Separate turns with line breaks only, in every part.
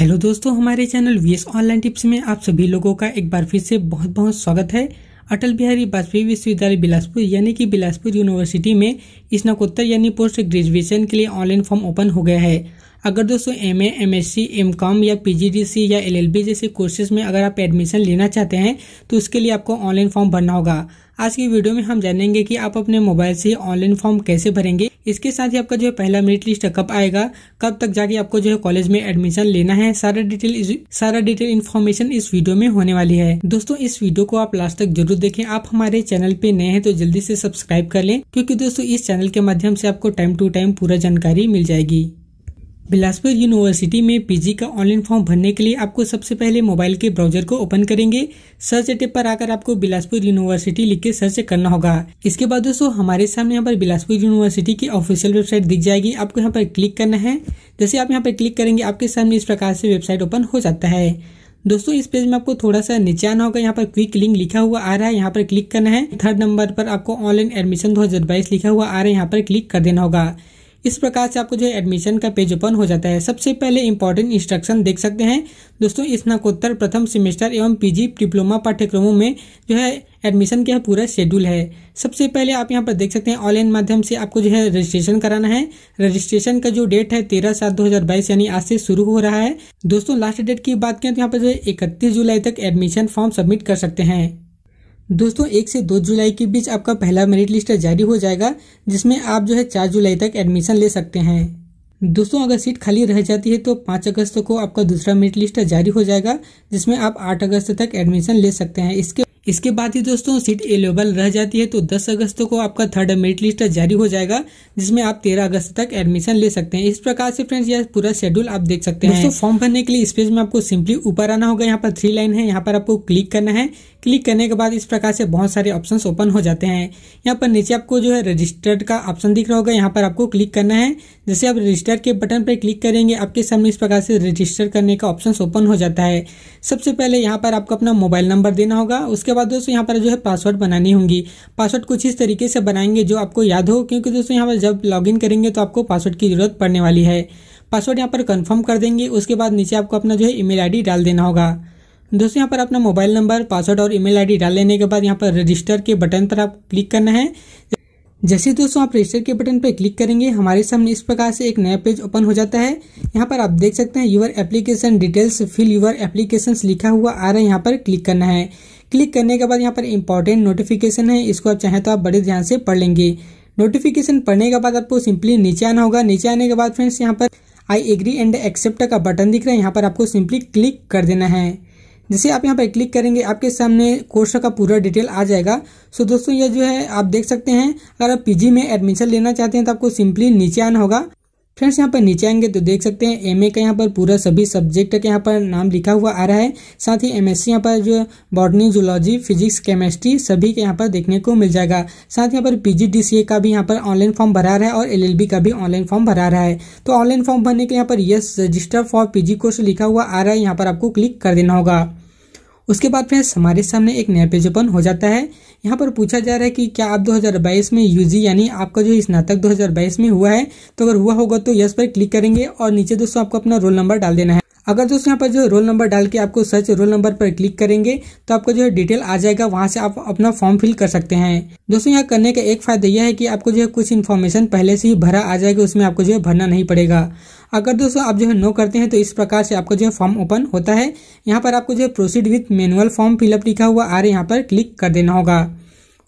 hello दोस्तों हमारे channel V S online tips में आप सभी लोगों का एक बार फिर से बहुत बहुत स्वागत है अटल बिहारी वाजपेयी विश्वविद्यालय बिलासपुर यानी कि बिलासपुर यूनिवर्सिटी में स्नाकोत्तर यानी पोस्ट ग्रेजुएशन के लिए ऑनलाइन फॉर्म ओपन हो गया है अगर दोस्तों M A M S C M com या पीजीडीसी या एलएलबी जैसे कोर्सेज में अगर आप एडमिशन लेना चाहते हैं तो उसके लिए आपको ऑनलाइन फॉर्म भरना होगा आज की वीडियो में हम जानेंगे कि आप अपने मोबाइल से ऑनलाइन फॉर्म कैसे भरेंगे इसके साथ ही आपका जो है पहला मेरिट लिस्ट कब आएगा कब तक जाके आपको जो है कॉलेज में एडमिशन लेना है सारा डिटेल सारा डिटेल इन्फॉर्मेशन इस वीडियो में होने वाली है दोस्तों इस वीडियो को आप लास्ट तक जरूर देखें आप हमारे चैनल पे नए हैं तो जल्दी से सब्सक्राइब कर लें क्योंकि दोस्तों इस चैनल के माध्यम से आपको टाइम टू टाइम पूरा जानकारी मिल जाएगी बिलासपुर यूनिवर्सिटी में पीजी का ऑनलाइन फॉर्म भरने के लिए आपको सबसे पहले मोबाइल के ब्राउजर को ओपन करेंगे सर्च एटेप पर आकर आपको बिलासपुर यूनिवर्सिटी लिख के सर्च करना होगा इसके बाद दोस्तों हमारे सामने यहाँ पर बिलासपुर यूनिवर्सिटी की ऑफिशियल वेबसाइट दिख जाएगी आपको यहाँ पर क्लिक करना है जैसे आप यहाँ पर क्लिक करेंगे आपके सामने इस प्रकार से वेबसाइट ओपन हो जाता है दोस्तों इस पेज में आपको थोड़ा सा नीचे आना होगा यहाँ पर क्विक लिंक लिखा हुआ आ रहा है यहाँ पर क्लिक करना है थर्ड नंबर पर आपको ऑनलाइन एडमिशन दो लिखा हुआ आ रहा है यहाँ पर क्लिक कर देना होगा इस प्रकार से आपको जो है एडमिशन का पेज ओपन हो जाता है सबसे पहले इंपॉर्टेंट इंस्ट्रक्शन देख सकते हैं दोस्तों स्नाकोत्तर प्रथम सेमेस्टर एवं पीजी डिप्लोमा पाठ्यक्रमों में जो है एडमिशन का पूरा शेड्यूल है सबसे पहले आप यहाँ पर देख सकते हैं ऑनलाइन माध्यम से आपको जो है रजिस्ट्रेशन कराना है रजिस्ट्रेशन का जो डेट है तेरह सात दो हजार बाईस यानी आज से शुरू हो रहा है दोस्तों लास्ट डेट की बात करें तो यहाँ पर जो है इकतीस जुलाई तक एडमिशन फॉर्म सबमिट कर सकते हैं दोस्तों एक से दो जुलाई के बीच आपका पहला मेरिट लिस्ट जारी हो जाएगा जिसमें आप जो है चार जुलाई तक एडमिशन ले सकते हैं दोस्तों अगर सीट खाली रह जाती है तो पाँच अगस्त को आपका दूसरा मेरिट लिस्ट जारी हो जाएगा जिसमें आप आठ अगस्त तक एडमिशन ले सकते हैं इसके इसके बाद ही दोस्तों सीट अवेलेबल रह जाती है तो 10 अगस्त को आपका थर्ड मेरिट लिस्ट जारी हो जाएगा जिसमें आप 13 अगस्त तक एडमिशन ले सकते हैं इस प्रकार से फ्रेंड्स यह पूरा शेड्यूल आप देख सकते हैं दोस्तों फॉर्म भरने के लिए इस पेज में आपको सिंपली ऊपर आना होगा यहाँ पर थ्री लाइन है यहाँ पर आपको क्लिक करना है क्लिक करने के बाद इस प्रकार से बहुत सारे ऑप्शन ओपन हो जाते हैं यहाँ पर नीचे आपको जो है रजिस्टर्ड का ऑप्शन दिख रहा होगा यहाँ पर आपको क्लिक करना है जैसे आप रजिस्टर के बटन पर क्लिक करेंगे आपके सामने इस प्रकार से रजिस्टर करने का ऑप्शन ओपन हो जाता है सबसे पहले यहाँ पर आपको अपना मोबाइल नंबर देना होगा उसके बाद बाद दोस्तों यहाँ पर जो है पासवर्ड बनानी होंगी पासवर्ड कुछ इस तरीके से बनाएंगे जो आपको याद हो क्योंकि दोस्तों यहाँ पर जब लॉगिन करेंगे तो आपको पासवर्ड की जरूरत पड़ने वाली है पासवर्ड यहाँ पर कंफर्म कर देंगे उसके बाद नीचे आपको अपना जो है ईमेल आईडी डाल देना होगा दोस्तों यहाँ पर अपना मोबाइल नंबर पासवर्ड और ईमेल आईडी डाल लेने के बाद यहाँ पर रजिस्टर के बटन पर आप क्लिक करना है जैसे दोस्तों आप रजिस्टर के बटन पर क्लिक करेंगे हमारे सामने इस प्रकार से एक नया पेज ओपन हो जाता है यहाँ पर आप देख सकते हैं your application details fill your application लिखा हुआ आ रहा है यहाँ पर क्लिक करना है क्लिक करने के बाद यहाँ पर इंपॉर्टेंट नोटिफिकेशन है इसको आप चाहें तो आप बड़े ध्यान से पढ़ लेंगे नोटिफिकेशन पढ़ने के बाद आपको सिंपली नीचे आना होगा नीचे आने के बाद फ्रेंड्स यहाँ पर आई एग्री एंड एक्सेप्ट का बटन दिख रहा है यहाँ पर आपको सिंपली क्लिक कर देना है जैसे आप यहाँ पर क्लिक करेंगे आपके सामने कोर्स का पूरा डिटेल आ जाएगा सो दोस्तों ये जो है आप देख सकते हैं अगर आप पीजी में एडमिशन लेना चाहते हैं तो आपको सिंपली नीचे आना होगा फ्रेंड्स यहाँ पर नीचे आएंगे तो देख सकते हैं एमए का यहाँ पर पूरा सभी सब्जेक्ट का यहाँ पर नाम लिखा हुआ आ रहा है साथ ही एम एस यहाँ पर जो बॉटनी जूलॉजी फिजिक्स केमिस्ट्री सभी के यहाँ पर देखने को मिल जाएगा साथ यहाँ पर पी का भी यहाँ पर ऑनलाइन फॉर्म भरा रहा है और एल का भी ऑनलाइन फॉर्म भरा रहा है तो ऑनलाइन फॉर्म भरने के यहाँ पर yes register for P course लिखा हुआ आ रहा है यहाँ पर आपको क्लिक कर देना होगा उसके बाद फ्रेंड्स हमारे सामने एक नया पेज ओपन हो जाता है यहाँ पर पूछा जा रहा है कि क्या आप 2022 में यूजी यानी आपका जो स्नातक 2022 में हुआ है तो अगर हुआ होगा तो यस पर क्लिक करेंगे और नीचे दोस्तों आपको अपना रोल नंबर डाल देना है अगर दोस्तों यहाँ पर जो रोल नंबर डाल के आपको सर्च रोल नंबर पर क्लिक करेंगे तो आपको जो है डिटेल आ जाएगा वहाँ से आप अपना फॉर्म फिल कर सकते हैं दोस्तों यहाँ करने का एक फायदा यह है कि आपको जो है कुछ इन्फॉर्मेशन पहले से ही भरा आ जाएगा उसमें आपको जो है भरना नहीं पड़ेगा अगर दोस्तों आप जो है नो करते हैं तो इस प्रकार से आपका जो है फॉर्म ओपन होता है यहाँ पर आपको जो है proceed with manual form fill up लिखा हुआ आ रहा है यहाँ पर क्लिक कर देना होगा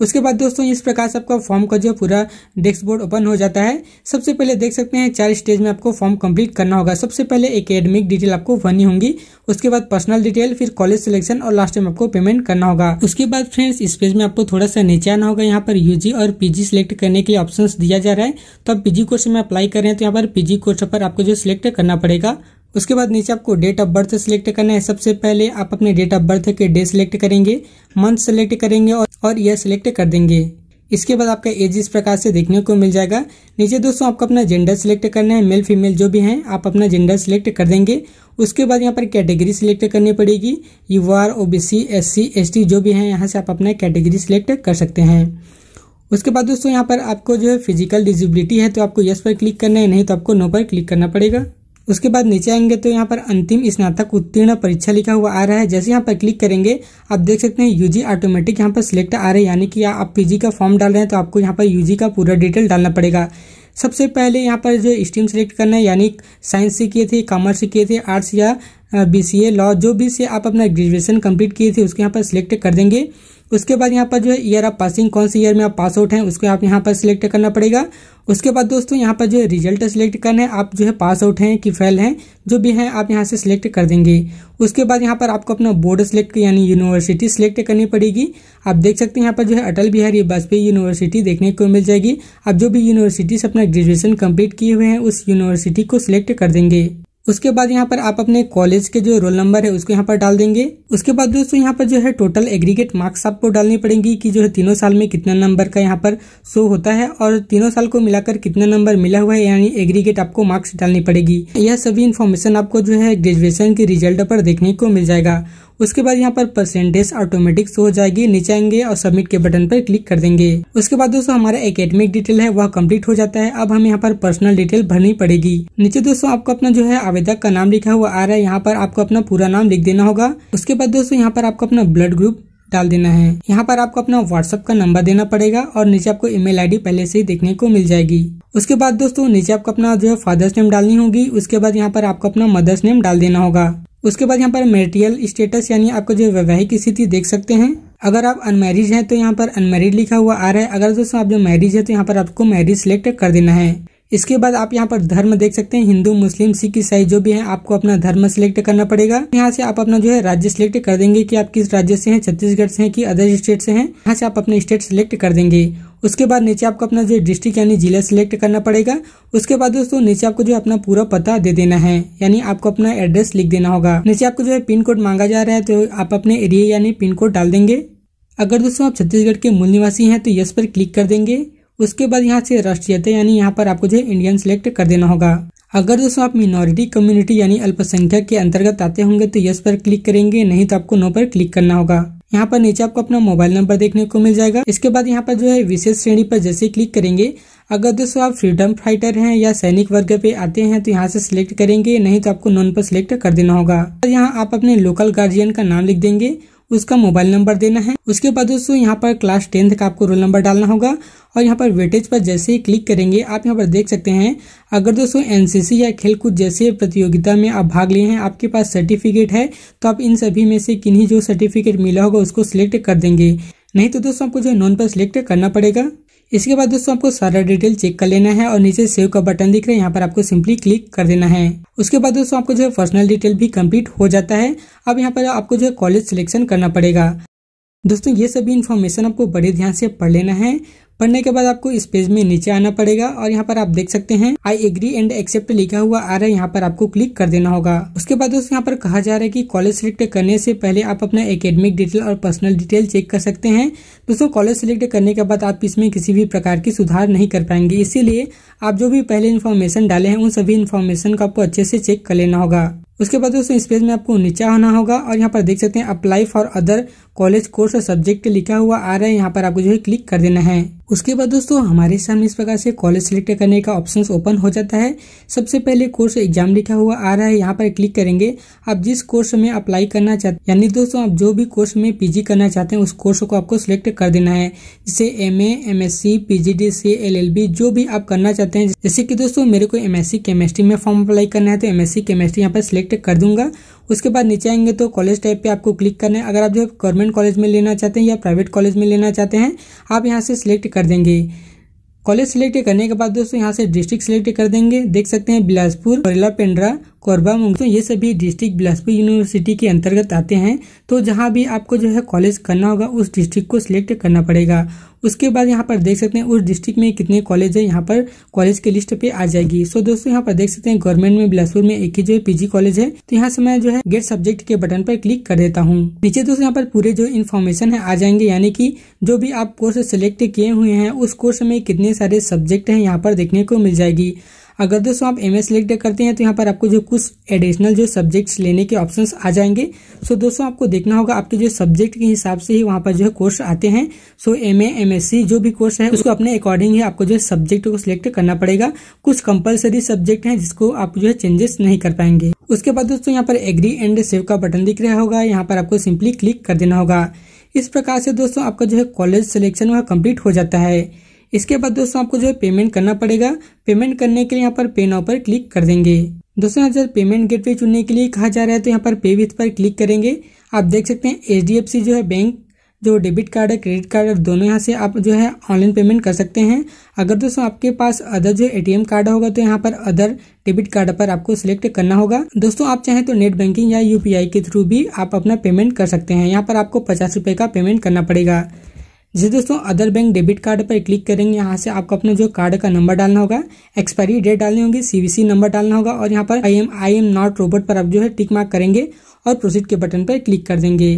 उसके बाद दोस्तों इस प्रकार से आपका फॉर्म का जो पूरा डेस्कबोर्ड ओपन हो जाता है सबसे पहले देख सकते हैं चार स्टेज में आपको फॉर्म कंप्लीट करना होगा सबसे पहले एकेडमिक डिटेल आपको भरनी होगी उसके बाद पर्सनल डिटेल फिर कॉलेज सिलेक्शन और लास्ट में आपको पेमेंट करना होगा उसके बाद फ्रेंड्स इस पेज में आपको थोड़ा सा नीचे आना होगा यहाँ पर यूजी और पीजी सिलेक्ट करने के लिए ऑप्शन दिया जा रहा है तो आप पीजी कोर्स में अप्लाई कर रहे हैं तो यहाँ पर पीजी कोर्स पर आपको जो सिलेक्ट करना पड़ेगा उसके बाद नीचे आपको डेट ऑफ बर्थ सिलेक्ट करना है सबसे पहले आप अपने डेट ऑफ बर्थ के डे सिलेक्ट करेंगे मंथ सेलेक्ट करेंगे और, ईयर सिलेक्ट कर देंगे इसके बाद आपका एज इस प्रकार से देखने को मिल जाएगा नीचे दोस्तों आपको अपना जेंडर सिलेक्ट करना है मेल फीमेल जो भी हैं आप अपना जेंडर सिलेक्ट कर देंगे उसके बाद यहाँ पर कैटेगरी सिलेक्ट करनी पड़ेगी U R O B C S C S T जो भी हैं यहाँ से आप अपना कैटेगरी सिलेक्ट कर सकते हैं उसके बाद दोस्तों यहाँ पर आपको जो है फिजिकल डिजिबिलिटी है तो आपको यस पर क्लिक करना है नहीं तो आपको नो पर क्लिक करना पड़ेगा उसके बाद नीचे आएंगे तो यहाँ पर अंतिम स्नातक उत्तीर्ण परीक्षा लिखा हुआ आ रहा है जैसे यहाँ पर क्लिक करेंगे आप देख सकते हैं यूजी ऑटोमेटिक यहाँ पर सिलेक्ट आ रहे हैं यानी कि आप पीजी का फॉर्म डाल रहे हैं तो आपको यहाँ पर यूजी का पूरा डिटेल डालना पड़ेगा सबसे पहले यहाँ पर जो स्ट्रीम सेलेक्ट करना है यानी साइंस से किए थे कॉमर्स से किए थे आर्ट्स या बीसीए लॉ जो भी से आप अपना ग्रेजुएशन कंप्लीट किए थे उसके यहाँ पर सिलेक्ट कर देंगे उसके बाद यहाँ पर जो है ईयर ऑफ पासिंग कौन से ईयर में आप पास आउट हैं उसको आप यहाँ पर सिलेक्ट करना पड़ेगा उसके बाद दोस्तों यहाँ पर जो है रिजल्ट सिलेक्ट करना है आप जो है पास आउट हैं कि फेल हैं जो भी हैं आप यहाँ से सिलेक्ट कर देंगे उसके बाद यहाँ पर आपको अपना बोर्ड सिलेक्ट यानी यूनिवर्सिटी सिलेक्ट करनी पड़ेगी आप देख सकते हैं यहाँ पर जो है अटल बिहारी वाजपेयी यूनिवर्सिटी देखने को मिल जाएगी आप जो भी यूनिवर्सिटी से अपना ग्रेजुएशन कम्प्लीट किए हुए हैं उस यूनिवर्सिटी को सिलेक्ट कर देंगे उसके बाद यहाँ पर आप अपने कॉलेज के जो रोल नंबर है उसको यहाँ पर डाल देंगे उसके बाद दोस्तों यहाँ पर जो है टोटल एग्रीगेट मार्क्स आपको डालनी पड़ेगी कि जो है तीनों साल में कितना नंबर का यहाँ पर शो होता है और तीनों साल को मिलाकर कितना नंबर मिला हुआ है यानी एग्रीगेट आपको मार्क्स डालनी पड़ेगी यह सभी इन्फॉर्मेशन आपको जो है ग्रेजुएशन के रिजल्ट पर देखने को मिल जाएगा उसके बाद यहाँ पर परसेंटेज ऑटोमेटिक शो हो जाएगी नीचे आएंगे और सबमिट के बटन पर क्लिक कर देंगे उसके बाद दोस्तों हमारा एकेडमिक डिटेल है वह कम्प्लीट हो जाता है अब हमें यहाँ पर पर्सनल डिटेल भरनी पड़ेगी नीचे दोस्तों आपको अपना जो है आवेदक का नाम लिखा हुआ आ रहा है यहाँ पर आपको अपना पूरा नाम लिख देना होगा उसके बाद दोस्तों यहाँ पर आपको अपना ब्लड ग्रुप डाल देना है यहाँ पर आपको अपना व्हाट्सअप का नंबर देना पड़ेगा और नीचे आपको ईमेल आईडी पहले से ही देखने को मिल जाएगी उसके बाद दोस्तों नीचे आपको अपना जो है फादर्स नेम डालनी होगी उसके बाद यहाँ पर आपको अपना मदर्स नेम डाल देना होगा उसके बाद यहाँ पर मेरिटियल स्टेटस यानी आपका जो वैवाहिक स्थिति देख सकते हैं अगर आप अनमेरिज हैं तो यहाँ पर अनमेरिड लिखा हुआ आ रहा है अगर दोस्तों आप जो मैरिज है तो यहाँ पर आपको मैरिज सिलेक्ट कर देना है इसके बाद आप यहाँ पर धर्म देख सकते हैं हिंदू मुस्लिम सिख ईसाई जो भी है आपको अपना धर्म सिलेक्ट करना पड़ेगा यहाँ से आप अपना जो है राज्य सिलेक्ट कर देंगे कि आप किस राज्य से हैं छत्तीसगढ़ से हैं कि अदर स्टेट से हैं यहाँ से आप अपने स्टेट सिलेक्ट कर देंगे उसके बाद नीचे आपको अपना जो डिस्ट्रिक्ट यानी जिला सिलेक्ट करना पड़ेगा उसके बाद दोस्तों नीचे आपको जो अपना पूरा पता दे देना है यानी आपको अपना एड्रेस लिख देना होगा नीचे आपको जो है पिन कोड मांगा जा रहा है तो आप अपने एरिया यानी पिन कोड डाल देंगे अगर दोस्तों आप छत्तीसगढ़ के मूल निवासी हैं तो यस पर क्लिक कर देंगे उसके बाद यहाँ से राष्ट्रीयता यानी यहाँ पर आपको जो है इंडियन सिलेक्ट कर देना होगा अगर दोस्तों आप मिनोरिटी कम्युनिटी यानी अल्पसंख्यक के अंतर्गत आते होंगे तो यस पर क्लिक करेंगे नहीं तो आपको नो पर क्लिक करना होगा यहाँ पर नीचे आपको अपना मोबाइल नंबर देखने को मिल जाएगा इसके बाद यहाँ पर जो है विशेष श्रेणी पर जैसे क्लिक करेंगे अगर दोस्तों आप फ्रीडम फाइटर हैं या सैनिक वर्ग पे आते हैं तो यहाँ से सिलेक्ट करेंगे नहीं तो आपको नॉन पर सिलेक्ट कर देना होगा यहाँ आप अपने लोकल गार्जियन का नाम लिख देंगे उसका मोबाइल नंबर देना है उसके बाद दोस्तों यहाँ पर क्लास टेंथ का आपको रोल नंबर डालना होगा और यहाँ पर वेटेज पर जैसे ही क्लिक करेंगे आप यहाँ पर देख सकते हैं अगर दोस्तों एनसीसी या खेलकूद जैसे प्रतियोगिता में आप भाग लिए हैं आपके पास सर्टिफिकेट है तो आप इन सभी में से किन्हीं जो सर्टिफिकेट मिला होगा उसको सिलेक्ट कर देंगे नहीं तो दोस्तों आपको जो नॉन पर सिलेक्ट करना पड़ेगा इसके बाद दोस्तों आपको सारा डिटेल चेक कर लेना है और नीचे सेव का बटन दिख रहा है यहाँ पर आपको सिंपली क्लिक कर देना है उसके बाद दोस्तों आपको जो है पर्सनल डिटेल भी कंप्लीट हो जाता है अब यहाँ पर आपको जो है कॉलेज सिलेक्शन करना पड़ेगा दोस्तों ये सभी इन्फॉर्मेशन आपको बड़े ध्यान से पढ़ लेना है पढ़ने के बाद आपको इस पेज में नीचे आना पड़ेगा और यहाँ पर आप देख सकते हैं आई एग्री एंड एक्सेप्ट लिखा हुआ आ रहा है यहाँ पर आपको क्लिक कर देना होगा उसके बाद दोस्तों यहाँ पर कहा जा रहा है कि कॉलेज सिलेक्ट करने से पहले आप अपना एकेडमिक डिटेल और पर्सनल डिटेल चेक कर सकते हैं दोस्तों कॉलेज सिलेक्ट करने के बाद आप इसमें किसी भी प्रकार की सुधार नहीं कर पाएंगे इसीलिए आप जो भी पहले इन्फॉर्मेशन डाले हैं उन सभी इन्फॉर्मेशन को आपको अच्छे से चेक कर लेना होगा उसके बाद दोस्तों इस पेज में आपको नीचे आना होगा और यहाँ पर देख सकते हैं apply for other college course और सब्जेक्ट लिखा हुआ आ रहा है यहाँ पर आपको जो है क्लिक कर देना है उसके बाद दोस्तों हमारे सामने इस प्रकार से कॉलेज सिलेक्ट करने का ऑप्शन ओपन हो जाता है सबसे पहले कोर्स एग्जाम लिखा हुआ आ रहा है यहाँ पर क्लिक करेंगे आप जिस कोर्स में अप्लाई करना चाहते हैं यानी दोस्तों आप जो भी कोर्स में पीजी करना चाहते हैं उस कोर्स को आपको सिलेक्ट कर देना है जैसे M A M S C P D C L L B जो भी आप करना चाहते हैं जैसे की दोस्तों मेरे को एम केमिस्ट्री में फॉर्म अप्लाई करना है तो एम केमिस्ट्री यहाँ पर सिलेक्ट कर दूंगा उसके बाद नीचे आएंगे तो कॉलेज टाइप पे आपको क्लिक करना है अगर आप जो गवर्नमेंट कॉलेज में लेना चाहते हैं या प्राइवेट कॉलेज में लेना चाहते हैं आप यहाँ से सिलेक्ट कर देंगे कॉलेज सिलेक्ट करने के बाद दोस्तों यहाँ से डिस्ट्रिक्ट सिलेक्ट कर देंगे देख सकते हैं बिलासपुर बरेला पेंड्रा कोरबा मुंगसू ये सभी डिस्ट्रिक्ट बिलासपुर यूनिवर्सिटी के अंतर्गत आते हैं तो जहाँ भी आपको जो है कॉलेज करना होगा उस डिस्ट्रिक्ट को सिलेक्ट करना पड़ेगा उसके बाद यहाँ पर देख सकते हैं उस डिस्ट्रिक्ट में कितने कॉलेज है यहाँ पर कॉलेज के लिस्ट पे आ जाएगी सो दोस्तों यहाँ पर देख सकते हैं गवर्नमेंट में बिलासपुर में एक ही जो है पीजी कॉलेज है तो यहाँ से मैं जो है गेट सब्जेक्ट के बटन पर क्लिक कर देता हूँ नीचे दोस्तों यहाँ पर पूरे जो इन्फॉर्मेशन है आ जाएंगे यानी कि जो भी आप कोर्स सेलेक्ट किए हुए हैं उस कोर्स में कितने सारे सब्जेक्ट है यहाँ पर देखने को मिल जाएगी अगर दोस्तों आप एम ए सिलेक्ट करते हैं तो यहाँ पर आपको जो कुछ एडिशनल जो सब्जेक्ट्स लेने के ऑप्शन आ जाएंगे सो दोस्तों आपको देखना होगा आपके जो सब्जेक्ट के हिसाब से ही वहाँ पर जो है कोर्स आते हैं so M A M S C जो भी कोर्स है उसको अपने अकॉर्डिंग ही आपको जो है सब्जेक्ट को सिलेक्ट करना पड़ेगा कुछ कंपल्सरी सब्जेक्ट है जिसको आप जो है चेंजेस नहीं कर पाएंगे उसके बाद दोस्तों यहाँ पर एग्री एंड सेव का बटन दिख रहा होगा यहाँ पर आपको सिंपली क्लिक कर देना होगा इस प्रकार से दोस्तों आपका जो है कॉलेज सिलेक्शन वह कंप्लीट हो जाता है इसके बाद दोस्तों आपको जो है पेमेंट करना पड़ेगा पेमेंट करने के लिए यहाँ पर पे नाउ पर क्लिक कर देंगे दोस्तों यहाँ पेमेंट गेटवे चुनने के लिए कहा जा रहा है तो यहाँ पर पे विथ पर क्लिक करेंगे आप देख सकते हैं एच जो है बैंक जो डेबिट कार्ड है क्रेडिट कार्ड है दोनों यहाँ से आप जो है ऑनलाइन पेमेंट कर सकते हैं अगर दोस्तों आपके पास अदर जो एटीएम कार्ड होगा तो यहाँ पर अदर डेबिट कार्ड पर आपको सिलेक्ट करना होगा दोस्तों आप चाहें तो नेट बैंकिंग या यूपीआई के थ्रू भी आप अपना पेमेंट कर सकते हैं यहाँ पर आपको पचास रुपये का पेमेंट करना पड़ेगा जैसे दोस्तों अदर बैंक डेबिट कार्ड पर क्लिक करेंगे यहाँ से आपको अपने जो कार्ड का नंबर डालना होगा एक्सपायरी डेट डालनी होगी सीवीसी नंबर डालना होगा और यहाँ पर I am I am not robot पर आप जो है टिक मार्क करेंगे और प्रोसीड के बटन पर क्लिक कर देंगे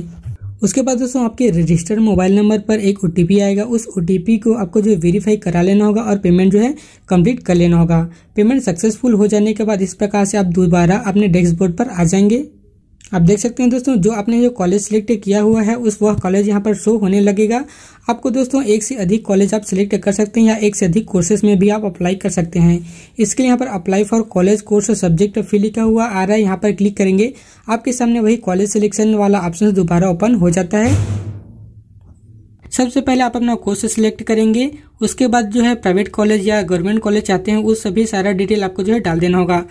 उसके बाद दोस्तों आपके रजिस्टर्ड मोबाइल नंबर पर एक ओ आएगा उस ओ को आपको जो वेरीफाई करा लेना होगा और पेमेंट जो है कंप्लीट कर लेना होगा पेमेंट सक्सेसफुल हो जाने के बाद इस प्रकार से आप दोबारा अपने डैशबोर्ड पर आ जाएंगे आप देख सकते हैं दोस्तों जो आपने जो कॉलेज सिलेक्ट किया हुआ है उस वह कॉलेज यहाँ पर शो होने लगेगा आपको दोस्तों एक से अधिक कॉलेज आप सिलेक्ट कर सकते हैं या एक से अधिक कोर्सेज में भी आप अप्लाई कर सकते हैं इसके लिए यहाँ पर apply for college course subject fee लिखा हुआ आ रहा है यहाँ पर क्लिक करेंगे आपके सामने वही कॉलेज सिलेक्शन वाला ऑप्शन दोबारा ओपन हो जाता है सबसे पहले आप अपना कोर्स सिलेक्ट करेंगे उसके बाद जो है प्राइवेट कॉलेज या गवर्नमेंट कॉलेज चाहते हैं उस सभी सारा डिटेल आपको जो है डाल देना होगा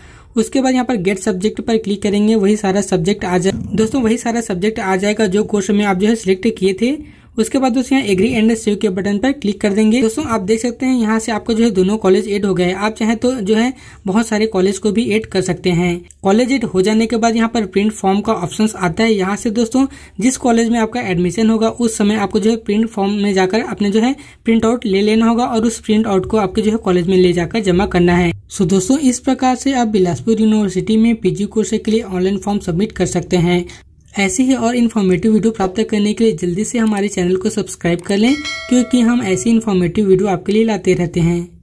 उसके बाद यहाँ पर गेट सब्जेक्ट पर क्लिक करेंगे वही सारा सब्जेक्ट आ जाए दोस्तों वही सारा सब्जेक्ट आ जाएगा जो कोर्स में आप जो है सिलेक्ट किए थे उसके बाद दोस्तों यहाँ एग्री एंड सेव के बटन पर क्लिक कर देंगे दोस्तों आप देख सकते हैं यहाँ से आपका जो है दोनों कॉलेज एड हो गए आप चाहे तो जो है बहुत सारे कॉलेज को भी एड कर सकते हैं कॉलेज एड हो जाने के बाद यहाँ पर प्रिंट फॉर्म का ऑप्शन आता है यहाँ से दोस्तों जिस कॉलेज में आपका एडमिशन होगा उस समय आपको जो है प्रिंट फॉर्म में जाकर अपने जो है प्रिंट आउट ले लेना होगा और उस प्रिंट आउट को आपके जो है कॉलेज में ले जाकर जमा करना है सो दोस्तों इस प्रकार से आप बिलासपुर यूनिवर्सिटी में पीजी कोर्स के लिए ऑनलाइन फॉर्म सबमिट कर सकते हैं ऐसी ही और इन्फॉर्मेटिव वीडियो प्राप्त करने के लिए जल्दी से हमारे चैनल को सब्सक्राइब कर लें क्योंकि हम ऐसी इन्फॉर्मेटिव वीडियो आपके लिए लाते रहते हैं